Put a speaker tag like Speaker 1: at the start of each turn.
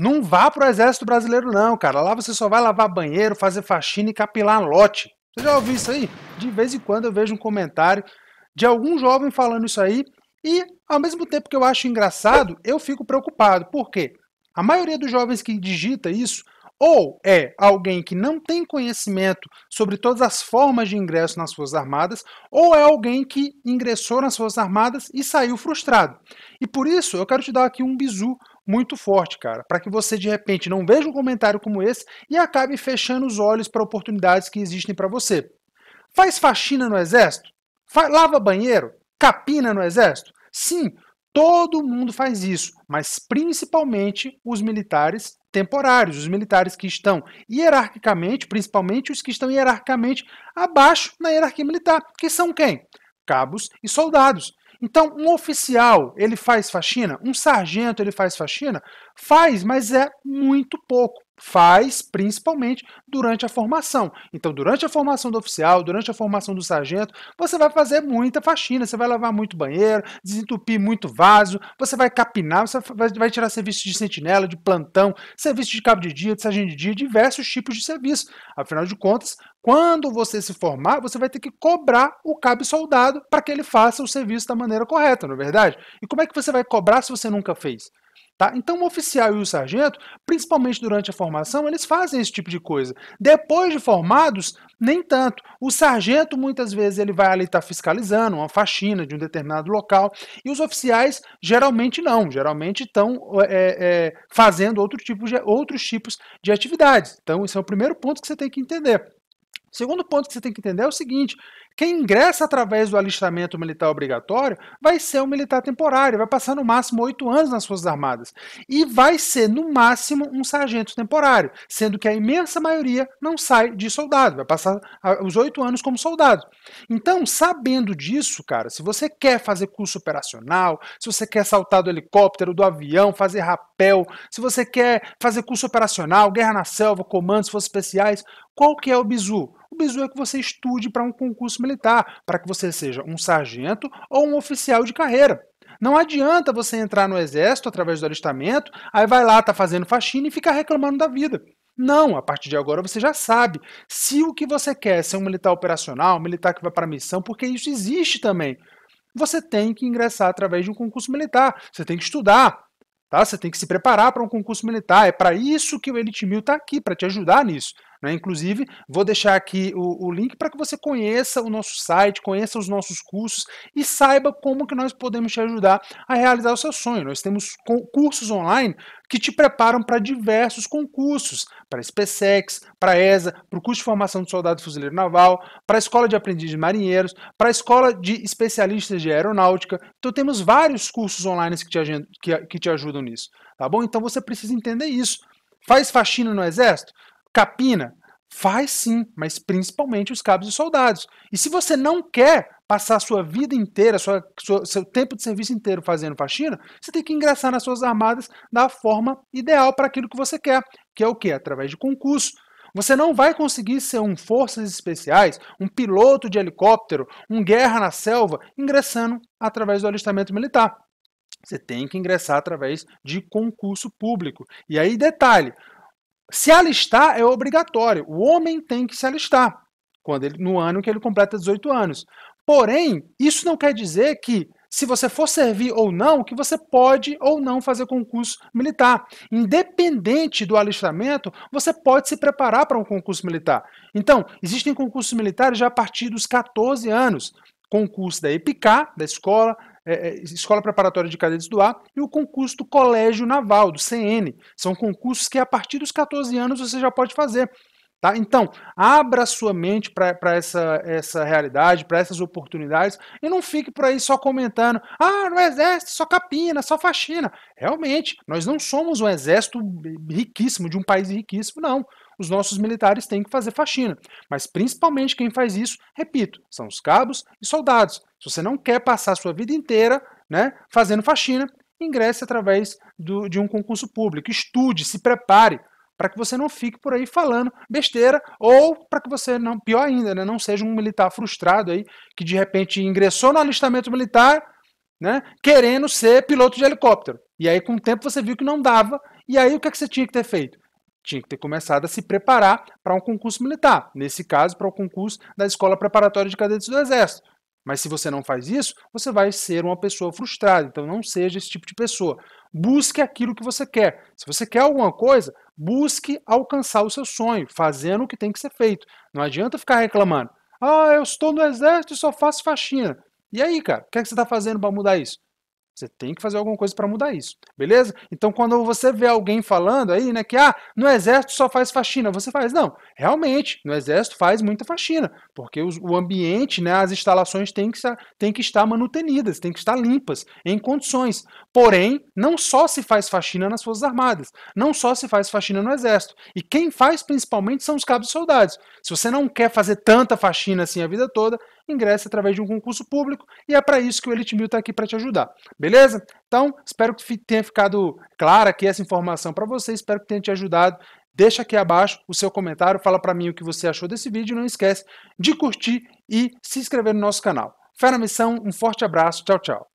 Speaker 1: Não vá pro exército brasileiro não, cara. Lá você só vai lavar banheiro, fazer faxina e capilar lote. Você já ouviu isso aí? De vez em quando eu vejo um comentário de algum jovem falando isso aí e ao mesmo tempo que eu acho engraçado, eu fico preocupado. Por quê? A maioria dos jovens que digita isso ou é alguém que não tem conhecimento sobre todas as formas de ingresso nas Forças Armadas, ou é alguém que ingressou nas Forças Armadas e saiu frustrado. E por isso eu quero te dar aqui um bizu, muito forte, cara, para que você de repente não veja um comentário como esse e acabe fechando os olhos para oportunidades que existem para você. Faz faxina no exército? lava banheiro? Capina no exército? Sim, todo mundo faz isso, mas principalmente os militares temporários, os militares que estão hierarquicamente, principalmente os que estão hierarquicamente abaixo na hierarquia militar, que são quem? Cabos e soldados. Então, um oficial, ele faz faxina? Um sargento, ele faz faxina? Faz, mas é muito pouco. Faz principalmente durante a formação. Então, durante a formação do oficial, durante a formação do sargento, você vai fazer muita faxina, você vai lavar muito banheiro, desentupir muito vaso, você vai capinar, você vai tirar serviço de sentinela, de plantão, serviço de cabo de dia, de sargento de dia, diversos tipos de serviço. Afinal de contas, quando você se formar, você vai ter que cobrar o cabo soldado para que ele faça o serviço da maneira correta, não é verdade? E como é que você vai cobrar se você nunca fez? Tá? Então, o oficial e o sargento, principalmente durante a formação, eles fazem esse tipo de coisa. Depois de formados, nem tanto. O sargento, muitas vezes, ele vai ali estar tá fiscalizando uma faxina de um determinado local, e os oficiais, geralmente, não. Geralmente, estão é, é, é, fazendo outro tipo de, outros tipos de atividades. Então, esse é o primeiro ponto que você tem que entender. O segundo ponto que você tem que entender é o seguinte: quem ingressa através do alistamento militar obrigatório vai ser um militar temporário, vai passar no máximo oito anos nas Forças Armadas. E vai ser, no máximo, um sargento temporário, sendo que a imensa maioria não sai de soldado, vai passar os oito anos como soldado. Então, sabendo disso, cara, se você quer fazer curso operacional, se você quer saltar do helicóptero, do avião, fazer rapel, se você quer fazer curso operacional, guerra na selva, comandos, forças especiais, qual que é o bizu? o bizu é que você estude para um concurso militar, para que você seja um sargento ou um oficial de carreira. Não adianta você entrar no exército através do alistamento, aí vai lá, tá fazendo faxina e fica reclamando da vida. Não, a partir de agora você já sabe. Se o que você quer ser um militar operacional, um militar que vai para a missão, porque isso existe também, você tem que ingressar através de um concurso militar. Você tem que estudar, tá? Você tem que se preparar para um concurso militar. É para isso que o Elite Mil está aqui, para te ajudar nisso. Né? Inclusive, vou deixar aqui o, o link para que você conheça o nosso site, conheça os nossos cursos e saiba como que nós podemos te ajudar a realizar o seu sonho. Nós temos cursos online que te preparam para diversos concursos, para a SpaceX, para a ESA, para o curso de formação de soldado fuzileiro naval, para a escola de aprendiz de marinheiros, para a escola de especialistas de aeronáutica. Então temos vários cursos online que te, que, que te ajudam nisso, tá bom? Então você precisa entender isso. Faz faxina no exército? Capina? Faz sim, mas principalmente os cabos e soldados. E se você não quer passar a sua vida inteira, sua, sua, seu tempo de serviço inteiro fazendo faxina, você tem que ingressar nas suas armadas da forma ideal para aquilo que você quer, que é o que? Através de concurso. Você não vai conseguir ser um forças especiais, um piloto de helicóptero, um guerra na selva, ingressando através do alistamento militar. Você tem que ingressar através de concurso público. E aí, detalhe: se alistar é obrigatório. O homem tem que se alistar quando ele, no ano que ele completa 18 anos. Porém, isso não quer dizer que se você for servir ou não, que você pode ou não fazer concurso militar. Independente do alistamento, você pode se preparar para um concurso militar. Então, existem concursos militares já a partir dos 14 anos. Concurso da EPICA, da escola, é, é, Escola Preparatória de Cadetes do Ar, e o concurso do Colégio Naval, do CN. São concursos que a partir dos 14 anos você já pode fazer. Tá? Então, abra sua mente para essa, essa realidade, para essas oportunidades, e não fique por aí só comentando: ah, no exército só capina, só faxina. Realmente, nós não somos um exército riquíssimo, de um país riquíssimo, não os nossos militares têm que fazer faxina. Mas principalmente quem faz isso, repito, são os cabos e soldados. Se você não quer passar a sua vida inteira né, fazendo faxina, ingresse através do, de um concurso público. Estude, se prepare para que você não fique por aí falando besteira ou para que você não, pior ainda, né, não seja um militar frustrado aí que de repente ingressou no alistamento militar, né, querendo ser piloto de helicóptero. E aí com o tempo você viu que não dava, e aí o que, é que você tinha que ter feito? tinha que ter começado a se preparar para um concurso militar, nesse caso, para o concurso da Escola Preparatória de Cadetes do Exército. Mas se você não faz isso, você vai ser uma pessoa frustrada. Então não seja esse tipo de pessoa. Busque aquilo que você quer. Se você quer alguma coisa, busque alcançar o seu sonho, fazendo o que tem que ser feito. Não adianta ficar reclamando. Ah, eu estou no exército e só faço faxina. E aí, cara, o que, é que você está fazendo para mudar isso? Você tem que fazer alguma coisa para mudar isso, beleza? Então, quando você vê alguém falando aí, né, que ah, no exército só faz faxina, você faz não. Realmente, no exército faz muita faxina, porque os, o ambiente, né, as instalações têm que, têm que estar manutenidas, têm que estar limpas, em condições. Porém, não só se faz faxina nas forças armadas, não só se faz faxina no exército. E quem faz principalmente são os cabos soldados. Se você não quer fazer tanta faxina assim a vida toda, ingresse através de um concurso público e é para isso que o Elite Mil está aqui para te ajudar, beleza? Então, espero que tenha ficado clara aqui essa informação para você, espero que tenha te ajudado. Deixa aqui abaixo o seu comentário, fala para mim o que você achou desse vídeo, não esquece de curtir e se inscrever no nosso canal. Fé na missão, um forte abraço, tchau, tchau.